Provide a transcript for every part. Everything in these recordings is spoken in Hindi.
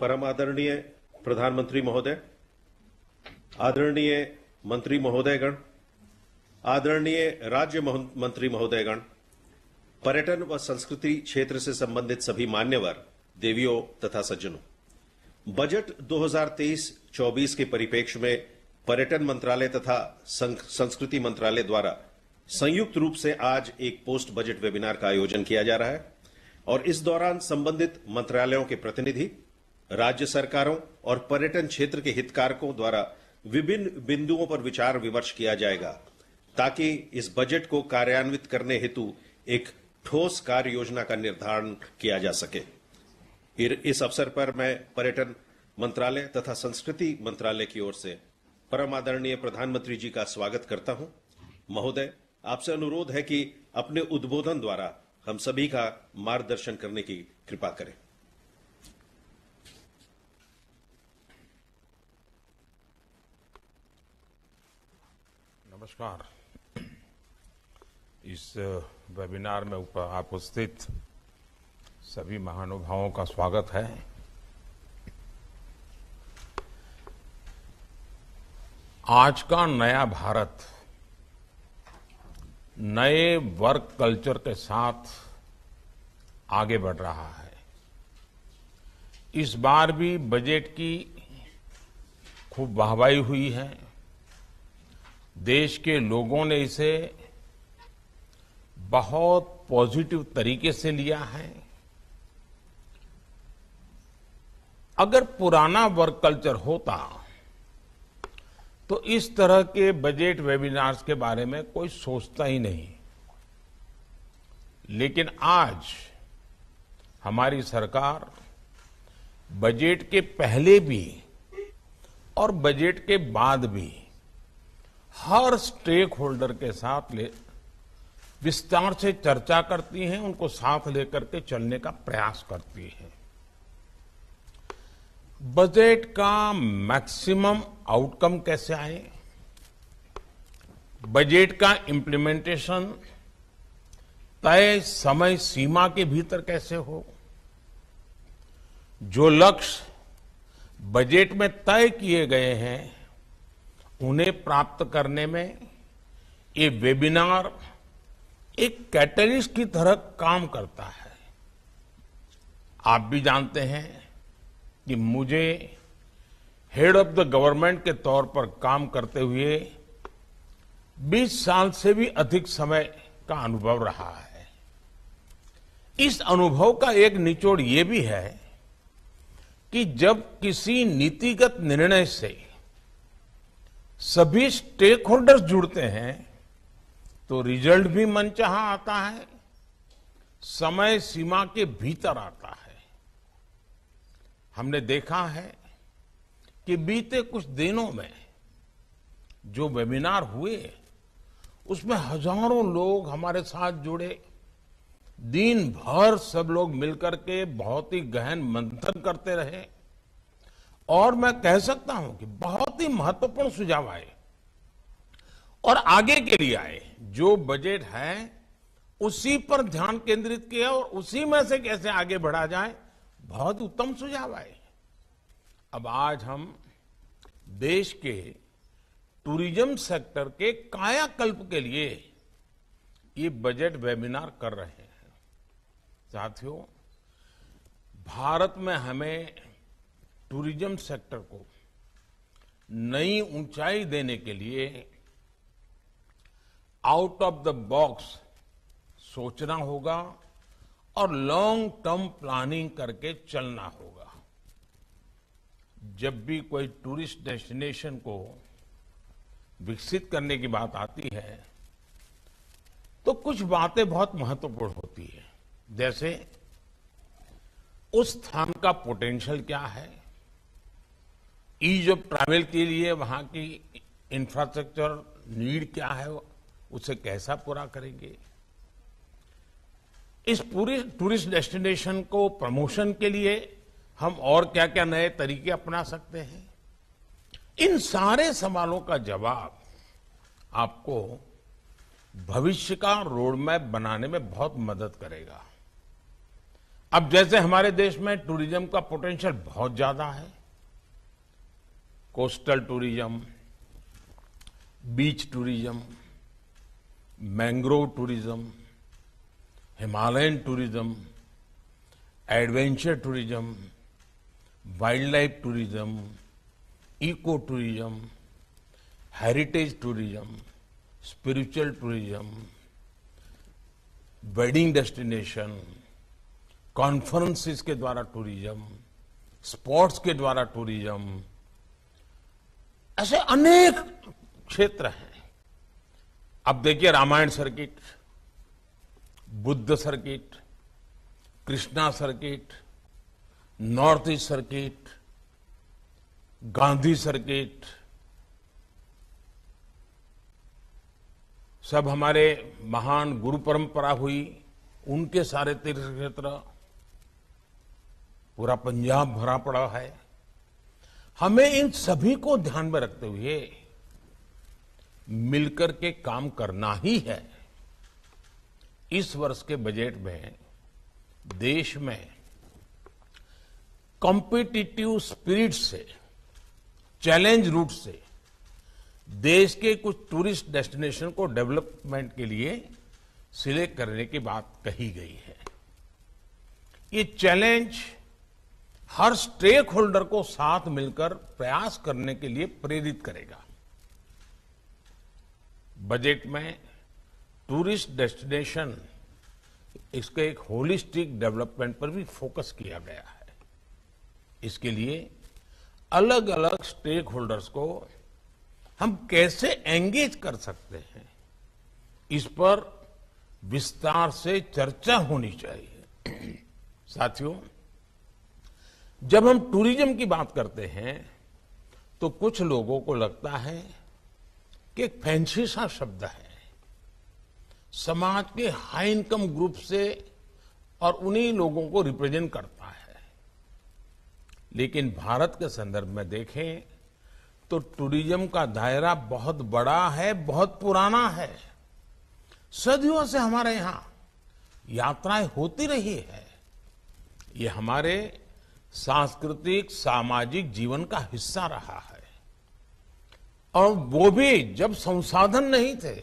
परम आदरणीय प्रधानमंत्री महोदय आदरणीय मंत्री महोदयगण आदरणीय राज्य मंत्री महोदयगण पर्यटन व संस्कृति क्षेत्र से संबंधित सभी मान्यवर देवियों तथा सज्जनों बजट 2023-24 के परिप्रेक्ष्य में पर्यटन मंत्रालय तथा संस्कृति मंत्रालय द्वारा संयुक्त रूप से आज एक पोस्ट बजट वेबिनार का आयोजन किया जा रहा है और इस दौरान संबंधित मंत्रालयों के प्रतिनिधि राज्य सरकारों और पर्यटन क्षेत्र के हितकारकों द्वारा विभिन्न बिंदुओं पर विचार विमर्श किया जाएगा ताकि इस बजट को कार्यान्वित करने हेतु एक ठोस कार्य योजना का निर्धारण किया जा सके इस अवसर पर मैं पर्यटन मंत्रालय तथा संस्कृति मंत्रालय की ओर से परम आदरणीय प्रधानमंत्री जी का स्वागत करता हूं महोदय आपसे अनुरोध है कि अपने उद्बोधन द्वारा हम सभी का मार्गदर्शन करने की कृपा करें नमस्कार इस वेबिनार में ऊपर आप उपस्थित सभी महानुभावों का स्वागत है आज का नया भारत नए वर्क कल्चर के साथ आगे बढ़ रहा है इस बार भी बजट की खूब वाहवाही हुई है देश के लोगों ने इसे बहुत पॉजिटिव तरीके से लिया है अगर पुराना वर्क कल्चर होता तो इस तरह के बजट वेबिनार्स के बारे में कोई सोचता ही नहीं लेकिन आज हमारी सरकार बजट के पहले भी और बजट के बाद भी हर स्टेक होल्डर के साथ ले विस्तार से चर्चा करती हैं उनको साथ लेकर के चलने का प्रयास करती हैं बजट का मैक्सिमम आउटकम कैसे आए बजट का इम्प्लीमेंटेशन तय समय सीमा के भीतर कैसे हो जो लक्ष्य बजट में तय किए गए हैं उन्हें प्राप्त करने में ये वेबिनार एक कैटलिस्ट की तरह काम करता है आप भी जानते हैं कि मुझे हेड ऑफ द गवर्नमेंट के तौर पर काम करते हुए 20 साल से भी अधिक समय का अनुभव रहा है इस अनुभव का एक निचोड़ ये भी है कि जब किसी नीतिगत निर्णय से सभी स्टेक होल्डर्स जुड़ते हैं तो रिजल्ट भी मनचाहा आता है समय सीमा के भीतर आता है हमने देखा है कि बीते कुछ दिनों में जो वेबिनार हुए उसमें हजारों लोग हमारे साथ जुड़े दिन भर सब लोग मिलकर के बहुत ही गहन मंथन करते रहे और मैं कह सकता हूं कि बहुत ही महत्वपूर्ण सुझाव आए और आगे के लिए आए जो बजट है उसी पर ध्यान केंद्रित किया और उसी में से कैसे आगे बढ़ा जाए बहुत उत्तम सुझाव आए अब आज हम देश के टूरिज्म सेक्टर के कायाकल्प के लिए ये बजट वेबिनार कर रहे हैं साथियों भारत में हमें टूरिज्म सेक्टर को नई ऊंचाई देने के लिए आउट ऑफ द बॉक्स सोचना होगा और लॉन्ग टर्म प्लानिंग करके चलना होगा जब भी कोई टूरिस्ट डेस्टिनेशन को विकसित करने की बात आती है तो कुछ बातें बहुत महत्वपूर्ण होती है जैसे उस स्थान का पोटेंशियल क्या है ईज ऑफ ट्रैवल के लिए वहाँ की इंफ्रास्ट्रक्चर नीड क्या है उसे कैसा पूरा करेंगे इस पूरे टूरिस्ट डेस्टिनेशन को प्रमोशन के लिए हम और क्या क्या नए तरीके अपना सकते हैं इन सारे सवालों का जवाब आपको भविष्य का रोड मैप बनाने में बहुत मदद करेगा अब जैसे हमारे देश में टूरिज्म का पोटेंशियल बहुत ज्यादा है coastal tourism beach tourism mangrove tourism Himalayan tourism adventure tourism wildlife tourism eco tourism heritage tourism spiritual tourism wedding destination conferences के द्वारा टूरिज्म स्पोर्ट्स के द्वारा टूरिज्म ऐसे अनेक क्षेत्र हैं अब देखिए Ramayana circuit Buddha circuit Krishna circuit north east circuit Gandhi circuit सब हमारे महान गुरु परंपरा हुई उनके सारे तीर्थ क्षेत्र पूरा पंजाब भरा पड़ा है हमें इन सभी को ध्यान में रखते हुए मिलकर के काम करना ही है इस वर्ष के बजट में देश में कॉम्पिटिटिव स्पिरिट से चैलेंज रूट से देश के कुछ टूरिस्ट डेस्टिनेशन को डेवलपमेंट के लिए सिलेक्ट करने की बात कही गई है ये चैलेंज हर स्टेक होल्डर को साथ मिलकर प्रयास करने के लिए प्रेरित करेगा बजट में टूरिस्ट डेस्टिनेशन इसके एक होलिस्टिक डेवलपमेंट पर भी फोकस किया गया है इसके लिए अलग अलग स्टेक होल्डर्स को हम कैसे एंगेज कर सकते हैं इस पर विस्तार से चर्चा होनी चाहिए साथियों जब हम टूरिज्म की बात करते हैं तो कुछ लोगों को लगता है कि एक फैंसी सा शब्द है समाज के हाई इनकम ग्रुप से और उन्हीं लोगों को रिप्रेजेंट करता है लेकिन भारत के संदर्भ में देखें तो टूरिज्म का दायरा बहुत बड़ा है बहुत पुराना है सदियों से हमारे यहां यात्राएं होती रही है ये हमारे सांस्कृतिक सामाजिक जीवन का हिस्सा रहा है और वो भी जब संसाधन नहीं थे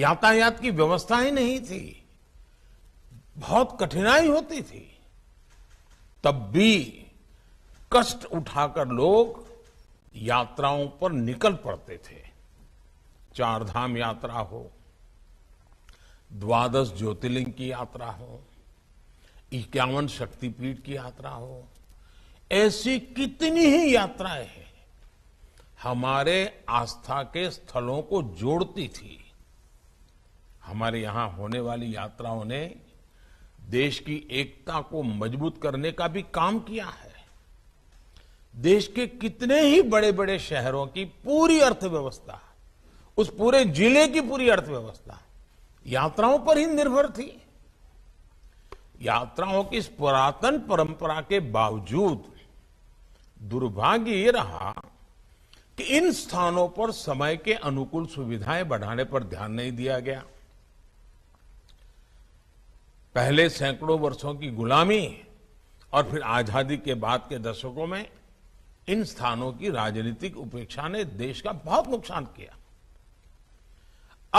यातायात की व्यवस्था ही नहीं थी बहुत कठिनाई होती थी तब भी कष्ट उठाकर लोग यात्राओं पर निकल पड़ते थे चारधाम यात्रा हो द्वादश ज्योतिर्लिंग की यात्रा हो इक्यावन शक्तिपीठ की यात्रा हो ऐसी कितनी ही यात्राएं हैं हमारे आस्था के स्थलों को जोड़ती थी हमारे यहां होने वाली यात्राओं ने देश की एकता को मजबूत करने का भी काम किया है देश के कितने ही बड़े बड़े शहरों की पूरी अर्थव्यवस्था उस पूरे जिले की पूरी अर्थव्यवस्था यात्राओं पर ही निर्भर थी यात्राओं की इस पुरातन परंपरा के बावजूद दुर्भाग्य ये रहा कि इन स्थानों पर समय के अनुकूल सुविधाएं बढ़ाने पर ध्यान नहीं दिया गया पहले सैकड़ों वर्षों की गुलामी और फिर आजादी के बाद के दशकों में इन स्थानों की राजनीतिक उपेक्षा ने देश का बहुत नुकसान किया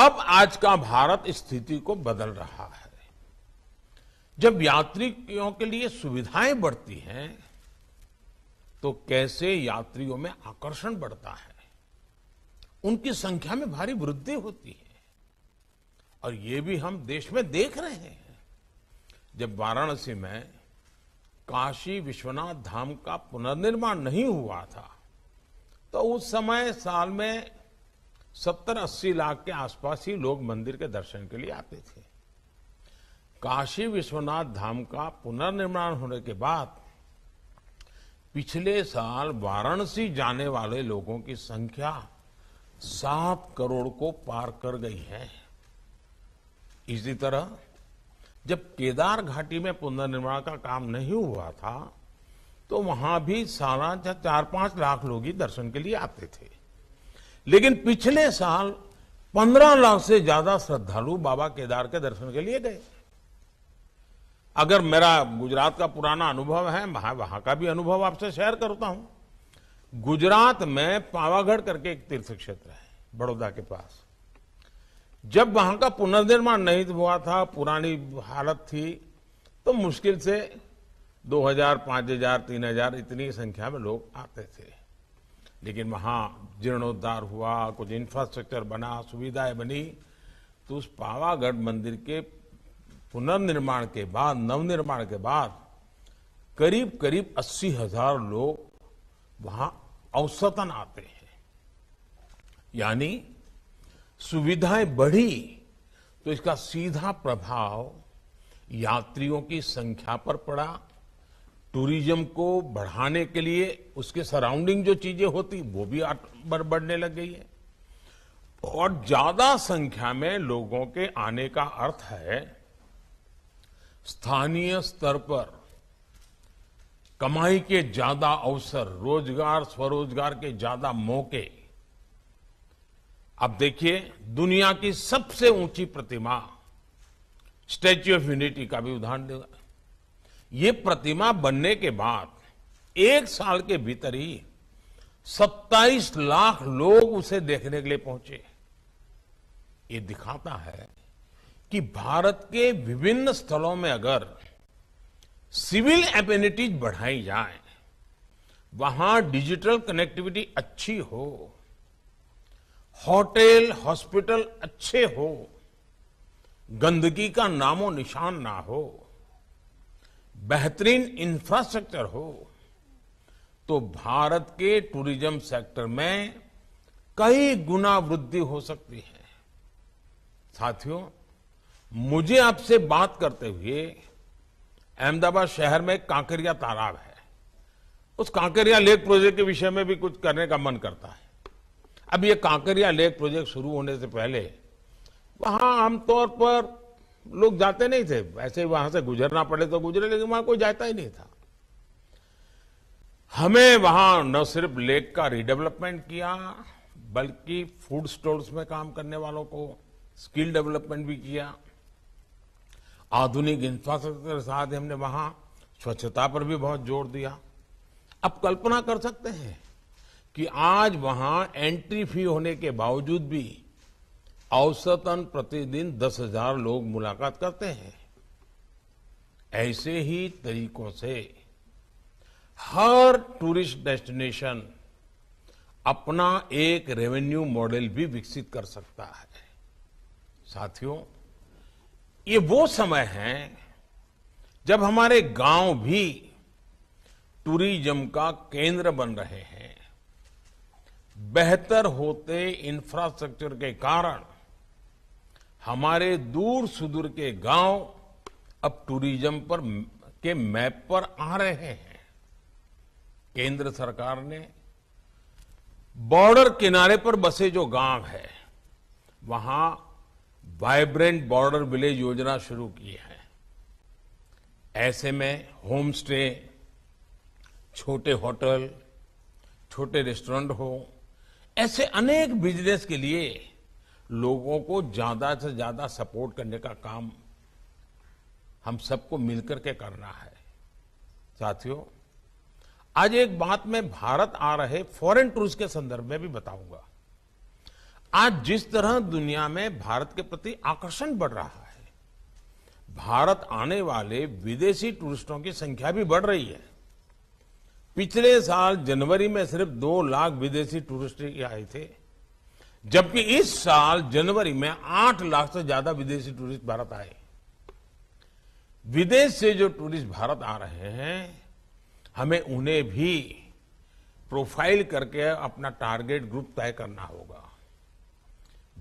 अब आज का भारत स्थिति को बदल रहा है जब यात्रियों के लिए सुविधाएं बढ़ती हैं तो कैसे यात्रियों में आकर्षण बढ़ता है उनकी संख्या में भारी वृद्धि होती है और ये भी हम देश में देख रहे हैं जब वाराणसी में काशी विश्वनाथ धाम का पुनर्निर्माण नहीं हुआ था तो उस समय साल में सत्तर अस्सी लाख के आसपास ही लोग मंदिर के दर्शन के लिए आते थे काशी विश्वनाथ धाम का पुनर्निर्माण होने के बाद पिछले साल वाराणसी जाने वाले लोगों की संख्या सात करोड़ को पार कर गई है इसी तरह जब केदार घाटी में पुनर्निर्माण का काम नहीं हुआ था तो वहां भी सारा चार पांच लाख लोग ही दर्शन के लिए आते थे लेकिन पिछले साल पंद्रह लाख से ज्यादा श्रद्धालु बाबा केदार के दर्शन के लिए गए अगर मेरा गुजरात का पुराना अनुभव है वहां वहां का भी अनुभव आपसे शेयर करता हूं गुजरात में पावागढ़ करके एक तीर्थ क्षेत्र है बड़ौदा के पास जब वहां का पुनर्निर्माण नहीं हुआ था पुरानी हालत थी तो मुश्किल से 2000, 5000, 3000 इतनी संख्या में लोग आते थे लेकिन वहां जीर्णोद्धार हुआ कुछ इंफ्रास्ट्रक्चर बना सुविधाएं बनी तो उस पावागढ़ मंदिर के पुनर्निर्माण के बाद नवनिर्माण के बाद करीब करीब अस्सी हजार लोग वहां औसतन आते हैं यानी सुविधाएं बढ़ी तो इसका सीधा प्रभाव यात्रियों की संख्या पर पड़ा टूरिज्म को बढ़ाने के लिए उसके सराउंडिंग जो चीजें होती वो भी बढ़ने लग गई है और ज्यादा संख्या में लोगों के आने का अर्थ है स्थानीय स्तर पर कमाई के ज्यादा अवसर रोजगार स्वरोजगार के ज्यादा मौके आप देखिए दुनिया की सबसे ऊंची प्रतिमा स्टैच्यू ऑफ यूनिटी का भी उदाहरण देगा ये प्रतिमा बनने के बाद एक साल के भीतर ही 27 लाख लोग उसे देखने के लिए पहुंचे ये दिखाता है कि भारत के विभिन्न स्थलों में अगर सिविल एपेनिटीज बढ़ाई जाए वहां डिजिटल कनेक्टिविटी अच्छी हो होटल हॉस्पिटल अच्छे हो गंदगी का नामो निशान ना हो बेहतरीन इंफ्रास्ट्रक्चर हो तो भारत के टूरिज्म सेक्टर में कई गुना वृद्धि हो सकती है साथियों मुझे आपसे बात करते हुए अहमदाबाद शहर में कांकरिया तालाब है उस कांकरिया लेक प्रोजेक्ट के विषय में भी कुछ करने का मन करता है अब ये कांकरिया लेक प्रोजेक्ट शुरू होने से पहले वहां आमतौर पर लोग जाते नहीं थे वैसे वहां से गुजरना पड़े तो गुजरे लेकिन वहां कोई जाता ही नहीं था हमें वहां न सिर्फ लेक का रिडेवलपमेंट किया बल्कि फूड स्टोर्स में काम करने वालों को स्किल डेवलपमेंट भी किया आधुनिक इंफ्रास्ट्रक्चर के साथ हमने वहां स्वच्छता पर भी बहुत जोर दिया आप कल्पना कर सकते हैं कि आज वहां एंट्री फी होने के बावजूद भी औसतन प्रतिदिन दस हजार लोग मुलाकात करते हैं ऐसे ही तरीकों से हर टूरिस्ट डेस्टिनेशन अपना एक रेवेन्यू मॉडल भी विकसित कर सकता है साथियों ये वो समय है जब हमारे गांव भी टूरिज्म का केंद्र बन रहे हैं बेहतर होते इंफ्रास्ट्रक्चर के कारण हमारे दूर सुदूर के गांव अब टूरिज्म पर के मैप पर आ रहे हैं केंद्र सरकार ने बॉर्डर किनारे पर बसे जो गांव है वहां वाइब्रेंट बॉर्डर विलेज योजना शुरू की है ऐसे में होम स्टे छोटे होटल छोटे रेस्टोरेंट हो ऐसे अनेक बिजनेस के लिए लोगों को ज्यादा से ज्यादा सपोर्ट करने का काम हम सबको मिलकर के करना है साथियों आज एक बात मैं भारत आ रहे फॉरेन टूर्स के संदर्भ में भी बताऊंगा आज जिस तरह दुनिया में भारत के प्रति आकर्षण बढ़ रहा है भारत आने वाले विदेशी टूरिस्टों की संख्या भी बढ़ रही है पिछले साल जनवरी में सिर्फ दो लाख विदेशी टूरिस्ट आए थे जबकि इस साल जनवरी में आठ लाख से ज्यादा विदेशी टूरिस्ट भारत आए विदेश से जो टूरिस्ट भारत आ रहे हैं हमें उन्हें भी प्रोफाइल करके अपना टारगेट ग्रुप तय करना होगा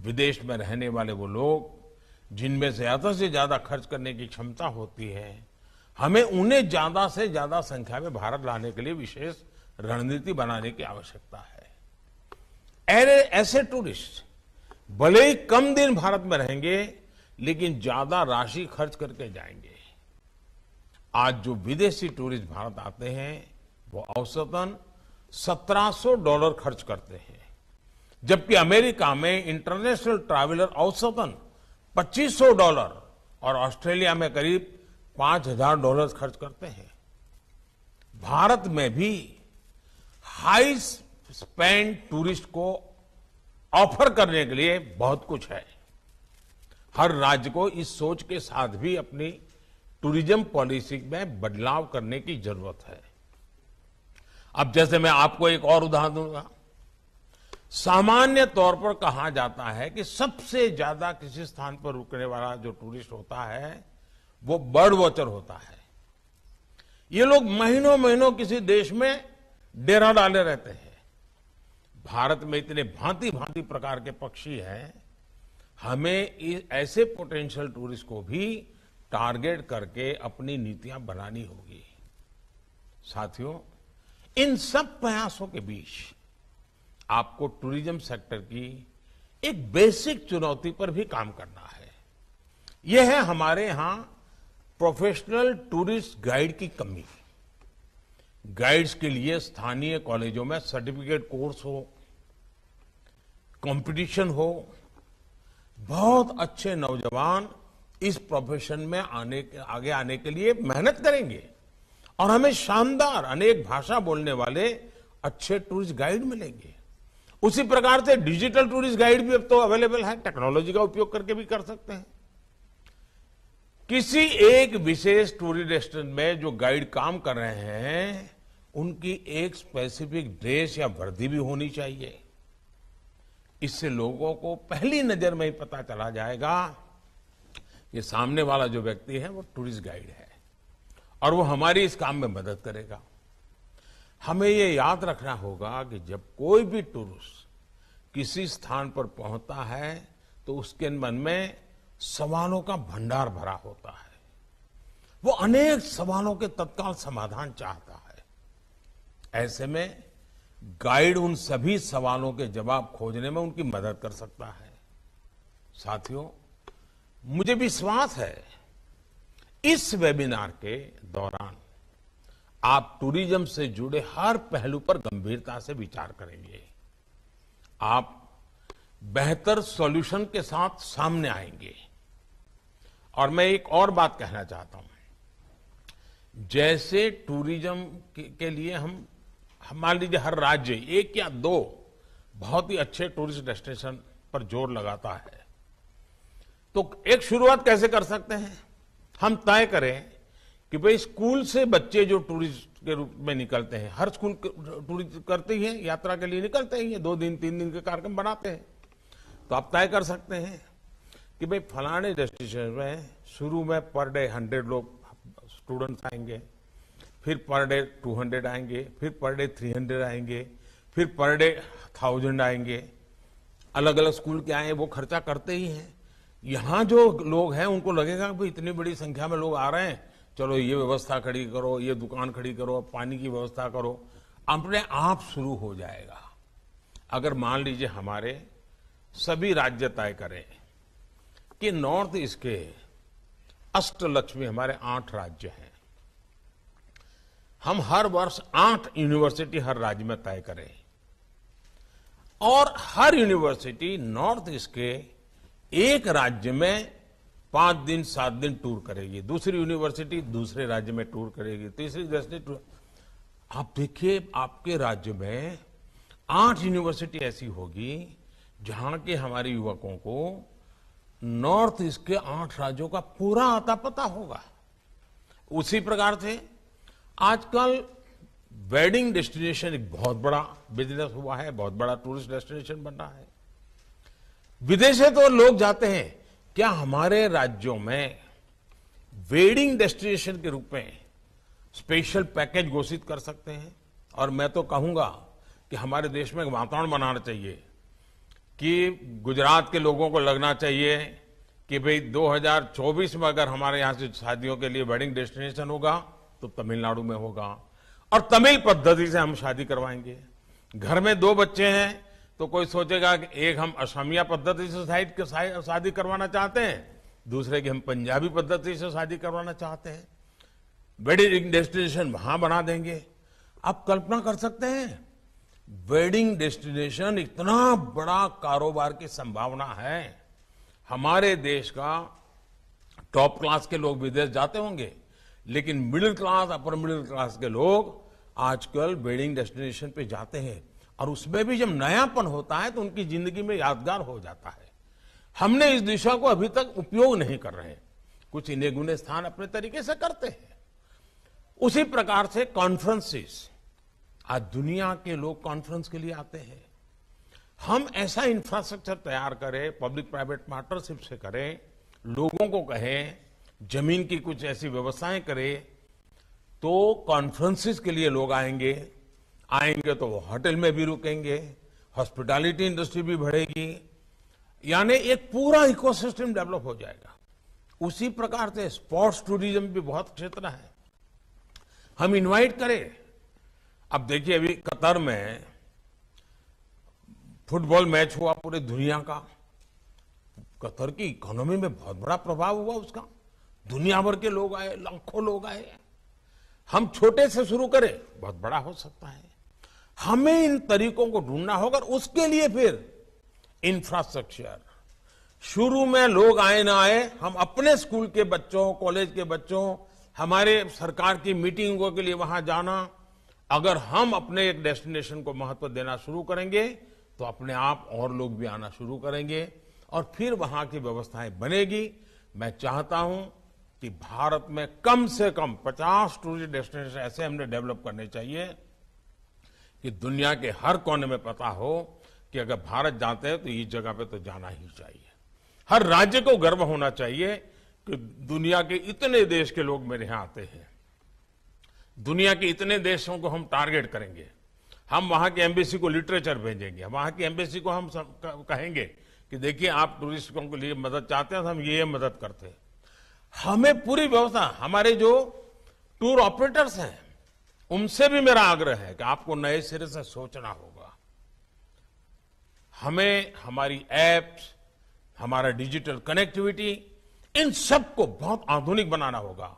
विदेश में रहने वाले वो लोग जिनमें ज्यादा से ज्यादा खर्च करने की क्षमता होती है हमें उन्हें ज्यादा से ज्यादा संख्या में भारत लाने के लिए विशेष रणनीति बनाने की आवश्यकता है ऐसे टूरिस्ट भले ही कम दिन भारत में रहेंगे लेकिन ज्यादा राशि खर्च करके जाएंगे आज जो विदेशी टूरिस्ट भारत आते हैं वो औसतन 1700 डॉलर खर्च करते हैं जबकि अमेरिका में इंटरनेशनल ट्रैवलर औसतन 2500 डॉलर और ऑस्ट्रेलिया में करीब 5000 डॉलर खर्च करते हैं भारत में भी हाई स्पेंड टूरिस्ट को ऑफर करने के लिए बहुत कुछ है हर राज्य को इस सोच के साथ भी अपनी टूरिज्म पॉलिसी में बदलाव करने की जरूरत है अब जैसे मैं आपको एक और उदाहरण दूंगा सामान्य तौर पर कहा जाता है कि सबसे ज्यादा किसी स्थान पर रुकने वाला जो टूरिस्ट होता है वो बर्ड वॉचर होता है ये लोग महीनों महीनों किसी देश में डेरा डाले रहते हैं भारत में इतने भांति भांति प्रकार के पक्षी हैं हमें ऐसे पोटेंशियल टूरिस्ट को भी टारगेट करके अपनी नीतियां बनानी होगी साथियों इन सब प्रयासों के बीच आपको टूरिज्म सेक्टर की एक बेसिक चुनौती पर भी काम करना है यह है हमारे यहां प्रोफेशनल टूरिस्ट गाइड की कमी गाइड्स के लिए स्थानीय कॉलेजों में सर्टिफिकेट कोर्स हो कंपटीशन हो बहुत अच्छे नौजवान इस प्रोफेशन में आने आगे आने के लिए मेहनत करेंगे और हमें शानदार अनेक भाषा बोलने वाले अच्छे टूरिस्ट गाइड मिलेंगे उसी प्रकार से डिजिटल टूरिस्ट गाइड भी अब तो अवेलेबल है टेक्नोलॉजी का उपयोग करके भी कर सकते हैं किसी एक विशेष टूरिस्ट डेस्टिनेशन में जो गाइड काम कर रहे हैं उनकी एक स्पेसिफिक ड्रेस या वर्दी भी होनी चाहिए इससे लोगों को पहली नजर में ही पता चला जाएगा ये सामने वाला जो व्यक्ति है वो टूरिस्ट गाइड है और वो हमारी इस काम में मदद करेगा हमें ये याद रखना होगा कि जब कोई भी टूरिस्ट किसी स्थान पर पहुंचता है तो उसके मन में सवालों का भंडार भरा होता है वो अनेक सवालों के तत्काल समाधान चाहता है ऐसे में गाइड उन सभी सवालों के जवाब खोजने में उनकी मदद कर सकता है साथियों मुझे विश्वास है इस वेबिनार के दौरान आप टूरिज्म से जुड़े हर पहलू पर गंभीरता से विचार करेंगे आप बेहतर सॉल्यूशन के साथ सामने आएंगे और मैं एक और बात कहना चाहता हूं जैसे टूरिज्म के लिए हम मान लीजिए हर राज्य एक या दो बहुत ही अच्छे टूरिस्ट डेस्टिनेशन पर जोर लगाता है तो एक शुरुआत कैसे कर सकते हैं हम तय करें कि भाई स्कूल से बच्चे जो टूरिस्ट के रूप में निकलते हैं हर स्कूल टूरिस्ट करते ही हैं यात्रा के लिए निकलते ही हैं दो दिन तीन दिन के कार्यक्रम बनाते हैं तो आप तय कर सकते हैं कि भाई फलाने डेस्टिनेशन में शुरू में पर डे हंड्रेड लोग स्टूडेंट्स आएंगे फिर पर डे टू हंड्रेड आएंगे फिर पर डे थ्री हंड्रेड आएंगे फिर पर डे थाउजेंड आएंगे अलग अलग स्कूल के आए वो खर्चा करते ही हैं यहाँ जो लोग हैं उनको लगेगा कि इतनी बड़ी संख्या में लोग आ रहे हैं चलो ये व्यवस्था खड़ी करो ये दुकान खड़ी करो पानी की व्यवस्था करो अपने आप शुरू हो जाएगा अगर मान लीजिए हमारे सभी राज्य तय करें कि नॉर्थ ईस्ट के अष्टलक्ष्मी हमारे आठ राज्य हैं हम हर वर्ष आठ यूनिवर्सिटी हर राज्य में तय करें और हर यूनिवर्सिटी नॉर्थ ईस्ट के एक राज्य में पांच दिन सात दिन टूर करेगी दूसरी यूनिवर्सिटी दूसरे राज्य में टूर करेगी तीसरी दसवीं टूर आप देखिए आपके राज्य में आठ यूनिवर्सिटी ऐसी होगी जहां के हमारे युवकों को नॉर्थ ईस्ट के आठ राज्यों का पूरा आता पता होगा उसी प्रकार से आजकल वेडिंग डेस्टिनेशन एक बहुत बड़ा बिजनेस हुआ है बहुत बड़ा टूरिस्ट डेस्टिनेशन बन रहा है विदेशे तो लोग जाते हैं क्या हमारे राज्यों में वेडिंग डेस्टिनेशन के रूप में स्पेशल पैकेज घोषित कर सकते हैं और मैं तो कहूंगा कि हमारे देश में वातावरण बनाना चाहिए कि गुजरात के लोगों को लगना चाहिए कि भाई 2024 में अगर हमारे यहां से शादियों के लिए वेडिंग डेस्टिनेशन होगा तो तमिलनाडु में होगा और तमिल पद्धति से हम शादी करवाएंगे घर में दो बच्चे हैं तो कोई सोचेगा कि एक हम असमिया पद्धति से शादी शादी करवाना चाहते हैं दूसरे की हम पंजाबी पद्धति से शादी करवाना चाहते हैं वेडिंग डेस्टिनेशन वहां बना देंगे आप कल्पना कर सकते हैं वेडिंग डेस्टिनेशन इतना बड़ा कारोबार की संभावना है हमारे देश का टॉप क्लास के लोग विदेश जाते होंगे लेकिन middle class upper middle class के लोग आजकल वेडिंग डेस्टिनेशन पे जाते हैं और उसमें भी जब नयापन होता है तो उनकी जिंदगी में यादगार हो जाता है हमने इस दिशा को अभी तक उपयोग नहीं कर रहे कुछ इन्हें गुने स्थान अपने तरीके से करते हैं उसी प्रकार से कॉन्फ्रेंसिस आज दुनिया के लोग कॉन्फ्रेंस के लिए आते हैं हम ऐसा इंफ्रास्ट्रक्चर तैयार करें पब्लिक प्राइवेट पार्टनरशिप से करें लोगों को कहें जमीन की कुछ ऐसी व्यवस्थाएं करें तो कॉन्फ्रेंसिस के लिए लोग आएंगे आएंगे तो वो होटल में भी रुकेंगे हॉस्पिटैलिटी इंडस्ट्री भी बढ़ेगी यानी एक पूरा इकोसिस्टम डेवलप हो जाएगा उसी प्रकार से स्पोर्ट्स टूरिज्म भी बहुत क्षेत्र है हम इनवाइट करें अब देखिए अभी कतर में फुटबॉल मैच हुआ पूरे दुनिया का कतर की इकोनॉमी में बहुत बड़ा प्रभाव हुआ उसका दुनिया भर के लोग आए लाखों लोग आए हम छोटे से शुरू करें बहुत बड़ा हो सकता है हमें इन तरीकों को ढूंढना होगा उसके लिए फिर इंफ्रास्ट्रक्चर शुरू में लोग आए ना आए हम अपने स्कूल के बच्चों कॉलेज के बच्चों हमारे सरकार की मीटिंगों के लिए वहां जाना अगर हम अपने एक डेस्टिनेशन को महत्व देना शुरू करेंगे तो अपने आप और लोग भी आना शुरू करेंगे और फिर वहां की व्यवस्थाएं बनेगी मैं चाहता हूं कि भारत में कम से कम 50 टूरिस्ट डेस्टिनेशन ऐसे हमने डेवलप करने चाहिए कि दुनिया के हर कोने में पता हो कि अगर भारत जाते हैं तो इस जगह पे तो जाना ही चाहिए हर राज्य को गर्व होना चाहिए कि दुनिया के इतने देश के लोग मेरे यहां आते हैं दुनिया के इतने देशों को हम टारगेट करेंगे हम वहां की एम्बेसी को लिटरेचर भेजेंगे वहां की एम्बेसी को हम कहेंगे कि देखिए आप टूरिस्टों के लिए मदद चाहते हैं तो हम ये मदद करते हैं हमें पूरी व्यवस्था हमारे जो टूर ऑपरेटर्स हैं उनसे भी मेरा आग्रह है कि आपको नए सिरे से सोचना होगा हमें हमारी एप्स हमारा डिजिटल कनेक्टिविटी इन सब को बहुत आधुनिक बनाना होगा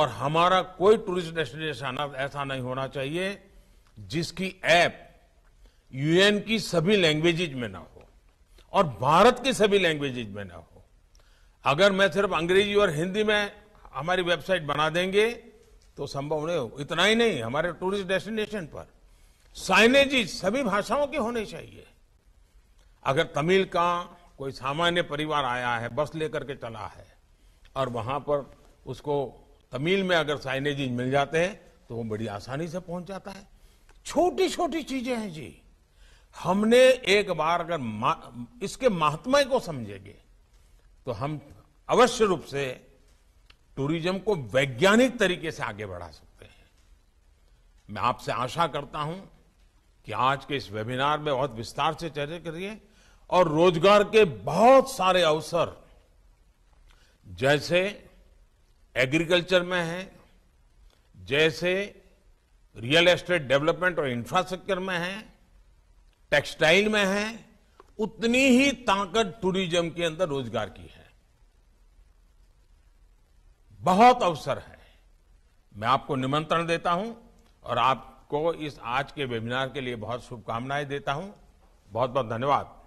और हमारा कोई टूरिस्ट डेस्टिनेशन ऐसा नहीं होना चाहिए जिसकी ऐप यूएन की सभी लैंग्वेजेज में ना हो और भारत की सभी लैंग्वेजेज में ना हो अगर मैं सिर्फ अंग्रेजी और हिंदी में हमारी वेबसाइट बना देंगे तो संभव नहीं हो इतना ही नहीं हमारे टूरिस्ट डेस्टिनेशन पर साइनेजेस सभी भाषाओं के होने चाहिए अगर तमिल का कोई सामान्य परिवार आया है बस लेकर के चला है और वहां पर उसको तमिल में अगर साइनेजेज मिल जाते हैं तो वो बड़ी आसानी से पहुंच जाता है छोटी छोटी चीजें हैं जी हमने एक बार अगर मा, इसके महात्मा को समझेंगे तो हम अवश्य रूप से टूरिज्म को वैज्ञानिक तरीके से आगे बढ़ा सकते हैं मैं आपसे आशा करता हूं कि आज के इस वेबिनार में बहुत विस्तार से चर्चा करिए और रोजगार के बहुत सारे अवसर जैसे एग्रीकल्चर में है जैसे रियल एस्टेट डेवलपमेंट और इंफ्रास्ट्रक्चर में है टेक्सटाइल में है उतनी ही ताकत टूरिज्म के अंदर रोजगार की है बहुत अवसर है मैं आपको निमंत्रण देता हूं और आपको इस आज के वेबिनार के लिए बहुत शुभकामनाएं देता हूं बहुत बहुत धन्यवाद